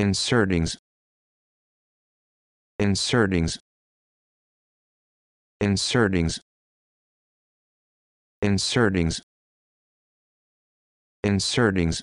insertings insertings insertings insertings insertings